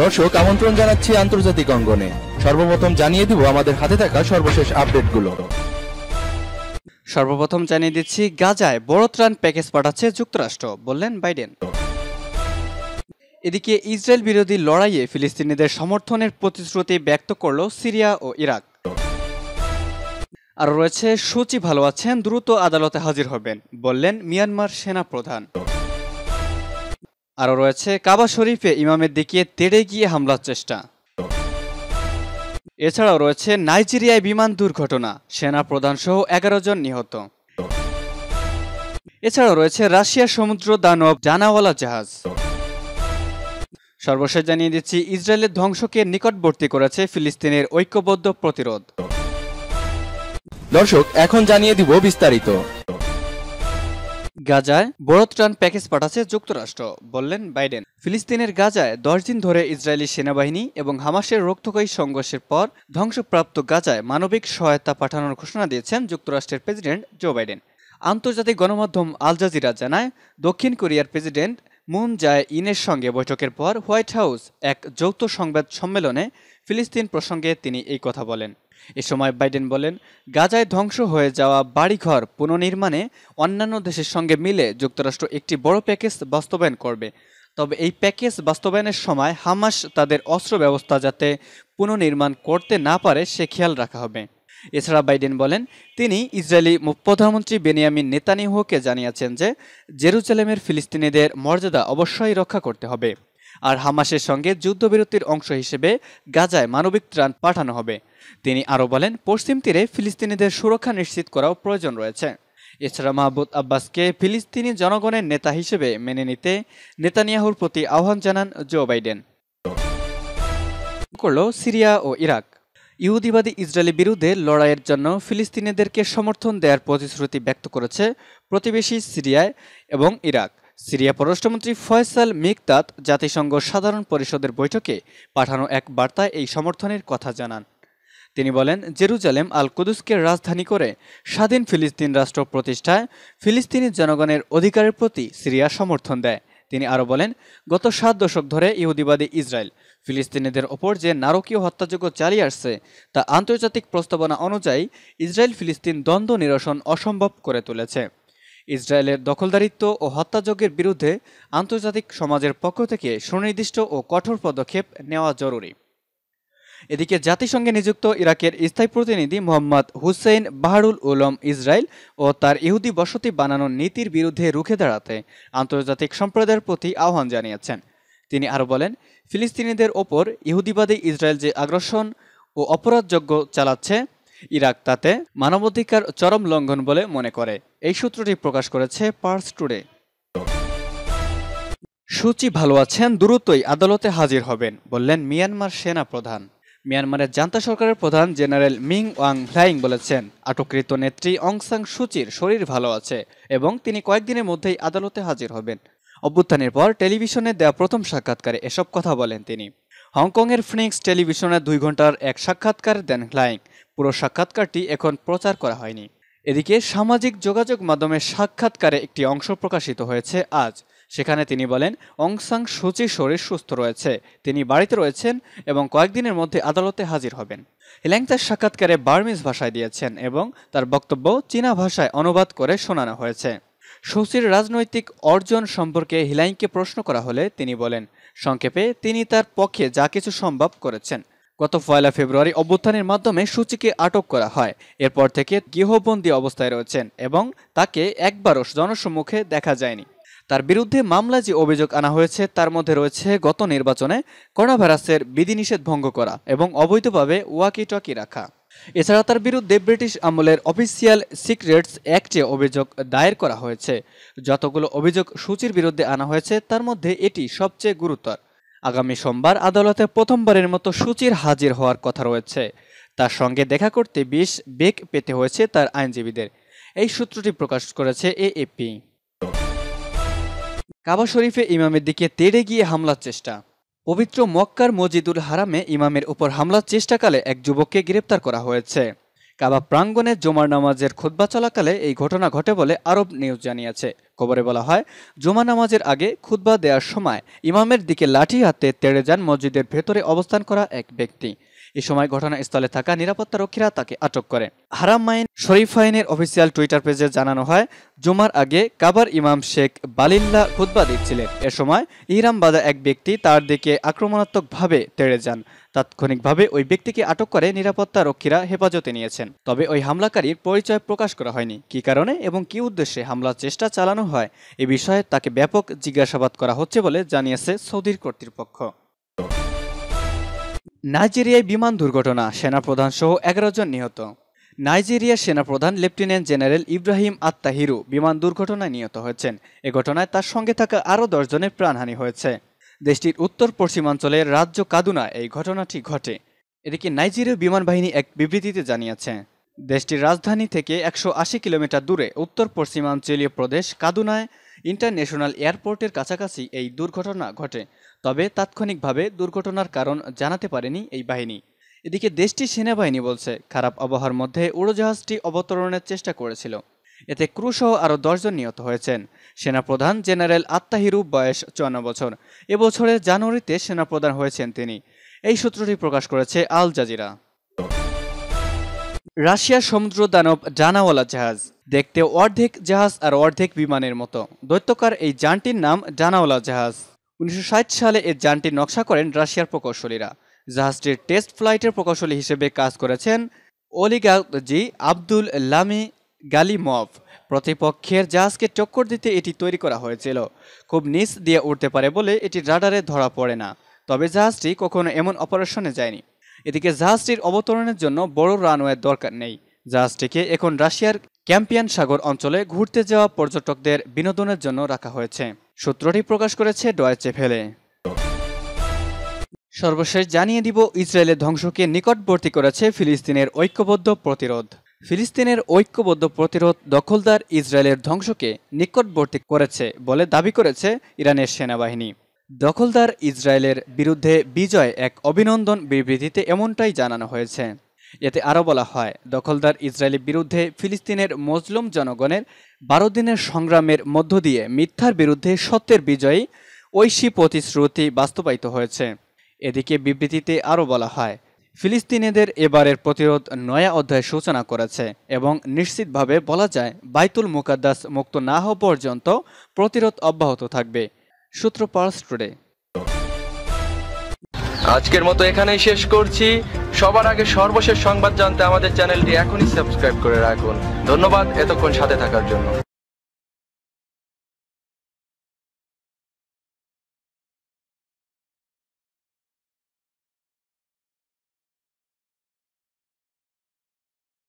দর্শক আমন্ত্রণ জানাচ্ছি আন্তর্জাতিক অঙ্গনে সর্বপ্রথম জানিয়ে দিব আমাদের হাতে থাকা সর্বশেষ আপডেটগুলো সর্বপ্রথম জানিয়ে দিচ্ছি গাজায় বড় ত্রাণ প্যাকেজ পাঠাচ্ছে যুক্তরাষ্ট্র বললেন বাইডেন এদিকে ইসরায়েল বিরোধী লড়াইয়ে ফিলিস্তিনিদের সমর্থনের প্রতিশ্রুতি ব্যক্ত করল সিরিয়া ও ইরাক আর রয়েছে সূচি ভালো আছেন দ্রুত আদালতে হাজির হবেন বললেন মিয়ানমার সেনা প্রধান আরও রয়েছে কাবা শরীফে ইমামের দিকে তেড়ে গিয়ে হামলার চেষ্টা এছাড়াও রয়েছে নাইজেরিয়ায় বিমান দুর্ঘটনা সেনা প্রধান সহ এগারো জন নিহত এছাড়াও রয়েছে রাশিয়ার সমুদ্র দানব জানাওয়ালা জাহাজ সর্বশেষ জানিয়ে দিচ্ছি ইসরায়েলের ধ্বংসকে নিকটবর্তী করেছে ফিলিস্তিনের ঐক্যবদ্ধ প্রতিরোধ দর্শক এখন জানিয়ে দিব বিস্তারিত গাজায় বড় ত্রাণ প্যাকেজ পাঠাচ্ছে যুক্তরাষ্ট্র বললেন বাইডেন ফিলিস্তিনের গাজায় দশ দিন ধরে ইসরায়েলি সেনাবাহিনী এবং হামাসের রক্তকয়ী সংঘর্ষের পর ধ্বংসপ্রাপ্ত গাজায় মানবিক সহায়তা পাঠানোর ঘোষণা দিয়েছেন যুক্তরাষ্ট্রের প্রেসিডেন্ট জো বাইডেন আন্তর্জাতিক গণমাধ্যম আল জাজিরা জানায় দক্ষিণ কোরিয়ার প্রেসিডেন্ট মুন জায় ইনের সঙ্গে বৈঠকের পর হোয়াইট হাউস এক যৌথ সংবাদ সম্মেলনে ফিলিস্তিন প্রসঙ্গে তিনি এই কথা বলেন এ সময় বাইডেন বলেন গাজায় ধ্বংস হয়ে যাওয়া বাড়িঘর পুনর্নির্মাণে অন্যান্য দেশের সঙ্গে মিলে যুক্তরাষ্ট্র একটি বড় প্যাকেজ বাস্তবায়ন করবে তবে এই প্যাকেজ বাস্তবায়নের সময় হামাস তাদের অস্ত্র ব্যবস্থা যাতে পুনর্নির্মাণ করতে না পারে সে খেয়াল রাখা হবে এছাড়া বাইডেন বলেন তিনি ইসরায়েলি প্রধানমন্ত্রী বেনিয়ামিন নেতানিহুকে জানিয়েছেন যে জেরুজালেমের ফিলিস্তিনিদের মর্যাদা অবশ্যই রক্ষা করতে হবে আর হামাসের সঙ্গে যুদ্ধবিরতির অংশ হিসেবে গাজায় মানবিক ত্রাণ পাঠানো হবে তিনি আরও বলেন পশ্চিম তীরে ফিলিস্তিনিদের সুরক্ষা নিশ্চিত করাও প্রয়োজন রয়েছে এছাড়া মাহবুদ আব্বাসকে ফিলিস্তিনি জনগণের নেতা হিসেবে মেনে নিতে নেতানিয়াহুর প্রতি আহ্বান জানান জো বাইডেন করল সিরিয়া ও ইরাক ইহুদিবাদী ইসরায়েলের বিরুদ্ধে লড়াইয়ের জন্য ফিলিস্তিনিদেরকে সমর্থন দেওয়ার প্রতিশ্রুতি ব্যক্ত করেছে প্রতিবেশী সিরিয়ায় এবং ইরাক সিরিয়া পররাষ্ট্রমন্ত্রী ফয়সাল মিকতাত জাতিসংঘ সাধারণ পরিষদের বৈঠকে পাঠানো এক বার্তায় এই সমর্থনের কথা জানান তিনি বলেন জেরুজালেম আল কুদুসকে রাজধানী করে স্বাধীন ফিলিস্তিন রাষ্ট্র প্রতিষ্ঠায় ফিলিস্তিনি জনগণের অধিকারের প্রতি সিরিয়া সমর্থন দেয় তিনি আরও বলেন গত সাত দশক ধরে ইহুদিবাদী ইসরায়েল ফিলিস্তিনিদের ওপর যে নারকীয় হত্যাযোগ্য চালিয়ে আসছে তা আন্তর্জাতিক প্রস্তাবনা অনুযায়ী ইসরায়েল ফিলিস্তিন দ্বন্দ্ব নিরসন অসম্ভব করে তুলেছে ইসরায়েলের দখলদারিত্ব ও হত্যাযজ্ঞের বিরুদ্ধে আন্তর্জাতিক সমাজের পক্ষ থেকে সুনির্দিষ্ট ও কঠোর পদক্ষেপ নেওয়া জরুরি এদিকে জাতিসংঘে নিযুক্ত ইরাকের স্থায়ী প্রতিনিধি মোহাম্মদ হুসেইন বাহারুল উলম ইসরায়েল ও তার ইহুদি বসতি বানানোর নীতির বিরুদ্ধে রুখে দাঁড়াতে আন্তর্জাতিক সম্প্রদায়ের প্রতি আহ্বান জানিয়েছেন তিনি আরও বলেন ফিলিস্তিনিদের ওপর ইহুদিবাদী ইসরায়েল যে আগ্রাসন ও অপরাধযোগ্য চালাচ্ছে ইরাক তাতে মানবাধিকার চরম লঙ্ঘন বলে মনে করে এই সূত্রটি প্রকাশ করেছে পার্স টুডে সূচি ভালো আছেন দ্রুতই আদালতে হাজির হবেন বললেন মিয়ানমার সেনা প্রধান মিয়ানমারের জান্তা সরকারের প্রধান জেনারেল মিং ওয়াং ফ্লাইং বলেছেন আটককৃত নেত্রী অংসাং সুচির শরীর ভালো আছে এবং তিনি কয়েকদিনের মধ্যেই আদালতে হাজির হবেন অভ্যুত্থানের পর টেলিভিশনে দেওয়া প্রথম সাক্ষাৎকারে এসব কথা বলেন তিনি হংকংয়ের ফিনিক্স টেলিভিশনে দুই ঘন্টার এক সাক্ষাৎকার দেন ক্লাইং পুরো সাক্ষাৎকারটি এখন প্রচার করা হয়নি এদিকে সামাজিক যোগাযোগ মাধ্যমে সাক্ষাৎকারে একটি অংশ প্রকাশিত হয়েছে আজ সেখানে তিনি বলেন অংসাং সুচি শরীর সুস্থ রয়েছে তিনি বাড়িতে রয়েছেন এবং কয়েকদিনের মধ্যে আদালতে হাজির হবেন হিল্যাং তার সাক্ষাৎকারে বার্মিজ ভাষায় দিয়েছেন এবং তার বক্তব্য চীনা ভাষায় অনুবাদ করে শোনানো হয়েছে সুচির রাজনৈতিক অর্জন সম্পর্কে হিলাইংকে প্রশ্ন করা হলে তিনি বলেন সংক্ষেপে তিনি তার পক্ষে যা কিছু সম্ভব করেছেন গত পয়লা ফেব্রুয়ারি অভ্যুত্থানের মাধ্যমে সূচিকে আটক করা হয় এরপর থেকে গৃহবন্দী অবস্থায় রয়েছেন এবং তাকে একবারও জনসম্মুখে দেখা যায়নি তার বিরুদ্ধে মামলা যে অভিযোগ আনা হয়েছে তার মধ্যে রয়েছে গত নির্বাচনে করোনা ভাইরাসের বিধিনিষেধ ভঙ্গ করা এবং অবৈধভাবে টকি রাখা এছাড়া তার বিরুদ্ধে ব্রিটিশ আমলের অফিসিয়াল সিক্রেটস অ্যাক্টে অভিযোগ দায়ের করা হয়েছে যতগুলো অভিযোগ সূচির বিরুদ্ধে আনা হয়েছে তার মধ্যে এটি সবচেয়ে গুরুতর আগামী সোমবার আদালতে প্রথমবারের মতো সূচির হাজির হওয়ার কথা রয়েছে তার সঙ্গে দেখা করতে বেশ বেগ পেতে হয়েছে তার আইনজীবীদের এই সূত্রটি প্রকাশ করেছে এএপি কাবা শরীফে ইমামের দিকে তেড়ে গিয়ে হামলার চেষ্টা পবিত্র মক্কার মজিদুল হারামে ইমামের উপর হামলার চেষ্টাকালে এক যুবককে গ্রেপ্তার করা হয়েছে কাবা প্রাঙ্গণে জমার নামাজের খোদবা চলাকালে এই ঘটনা ঘটে বলে আরব নিউজ জানিয়েছে খবরে বলা হয় জুমা নামাজের আগে খুদ্া দেওয়ার সময় ইমামের দিকে লাঠি হাতে তেড়ে যান মসজিদের ভেতরে অবস্থান করা এক ব্যক্তি এ সময় ঘটনাস্থলে থাকা নিরাপত্তা রক্ষীরা তাকে আটক করে হারাম মাইন শরীফাইনের অফিসিয়াল টুইটার পেজে জানানো হয় জুমার আগে কাবার ইমাম শেখ বালিল্লা খুদ্া দিচ্ছিলেন এ সময় ইহরাম বাদা এক ব্যক্তি তার দিকে আক্রমণাত্মকভাবে তেড়ে যান তাৎক্ষণিকভাবে ওই ব্যক্তিকে আটক করে নিরাপত্তা রক্ষীরা হেফাজতে নিয়েছেন তবে ওই হামলাকারীর পরিচয় প্রকাশ করা হয়নি কি কারণে এবং কি উদ্দেশ্যে হামলার চেষ্টা চালানো হয় এ বিষয়ে তাকে ব্যাপক জিজ্ঞাসাবাদ করা হচ্ছে বলে জানিয়েছে সৌদির কর্তৃপক্ষ নাইজেরিয়ায় বিমান দুর্ঘটনা সেনাপ্রধান সহ এগারো জন নিহত নাইজেরিয়ার সেনাপ্রধান লেফটেন্যান্ট জেনারেল ইব্রাহিম আত্মাহিরু বিমান দুর্ঘটনায় নিহত হয়েছেন এ ঘটনায় তার সঙ্গে থাকা আরও দশজনের প্রাণহানি হয়েছে দেশটির উত্তর পশ্চিমাঞ্চলের রাজ্য কাদুনা এই ঘটনাটি ঘটে এদিকে নাইজেরীয় বিমান বাহিনী এক বিবৃতিতে জানিয়েছে দেশটির রাজধানী থেকে একশো কিলোমিটার দূরে উত্তর পশ্চিমাঞ্চলীয় প্রদেশ কাদুনায় ইন্টারন্যাশনাল এয়ারপোর্টের কাছাকাছি এই দুর্ঘটনা ঘটে তবে তাৎক্ষণিকভাবে দুর্ঘটনার কারণ জানাতে পারেনি এই বাহিনী এদিকে দেশটির সেনাবাহিনী বলছে খারাপ আবহাওয়ার মধ্যে উড়োজাহাজটি অবতরণের চেষ্টা করেছিল এতে ক্রুসহ আরও দশজন নিহত হয়েছেন সেনাপ্রধান জেনারেল আত্মাহিরু বয়স চুয়ান্ন বছর এবছরের জানুয়ারিতে সেনাপ্রধান হয়েছেন তিনি এই সূত্রটি প্রকাশ করেছে আল জাজিরা রাশিয়ার সমুদ্র দানব ডানাওয়ালা জাহাজ দেখতে অর্ধেক জাহাজ আর অর্ধেক বিমানের মতো দৈত্যকার এই যানটির নাম ডানাওয়ালা জাহাজ উনিশশো সালে এই যানটির নকশা করেন রাশিয়ার প্রকৌশলীরা জাহাজটির টেস্ট ফ্লাইটের প্রকৌশলী হিসেবে কাজ করেছেন অলিগাজি আব্দুল লামি গালিমভ প্রতিপক্ষের জাহাজকে টক্কর দিতে এটি তৈরি করা হয়েছিল খুব নিচ দিয়ে উঠতে পারে বলে এটি রাডারে ধরা পড়ে না তবে জাহাজটি কখনো এমন অপারেশনে যায়নি এদিকে জাহাজটির অবতরণের জন্য বড় রানওয়ের দরকার নেই জাহাজটিকে এখন রাশিয়ার ক্যাম্পিয়ান সাগর অঞ্চলে ঘুরতে যাওয়া পর্যটকদের বিনোদনের জন্য রাখা হয়েছে সূত্রটি প্রকাশ করেছে ডয়েচে ফেলে সর্বশেষ জানিয়ে দিব ইসরায়েলের ধ্বংসকে নিকটবর্তী করেছে ফিলিস্তিনের ঐক্যবদ্ধ প্রতিরোধ ফিলিস্তিনের ঐক্যবদ্ধ প্রতিরোধ দখলদার ইসরায়েলের ধ্বংসকে নিকটবর্তী করেছে বলে দাবি করেছে ইরানের সেনাবাহিনী দখলদার ইসরায়েলের বিরুদ্ধে বিজয় এক অভিনন্দন বিবৃতিতে এমনটাই জানানো হয়েছে এতে আরও বলা হয় দখলদার ইসরায়েলের বিরুদ্ধে ফিলিস্তিনের মজলুম জনগণের বারো দিনের সংগ্রামের মধ্য দিয়ে মিথ্যার বিরুদ্ধে সত্যের বিজয়ী ঐশী প্রতিশ্রুতি বাস্তবায়িত হয়েছে এদিকে বিবৃতিতে আরও বলা হয় ফিলিস্তিনিদের এবারের প্রতিরোধ নয়া অধ্যায় সূচনা করেছে এবং নিশ্চিতভাবে বলা যায় বাইতুল মুকাদ্দাস মুক্ত না হওয়া পর্যন্ত প্রতিরোধ অব্যাহত থাকবে সূত্র পার্স টুডে আজকের মতো এখানেই শেষ করছি সবার আগে সর্বশেষ সংবাদ জানতে আমাদের চ্যানেলটি এখনই সাবস্ক্রাইব করে রাখুন ধন্যবাদ এতক্ষণ সাথে থাকার জন্য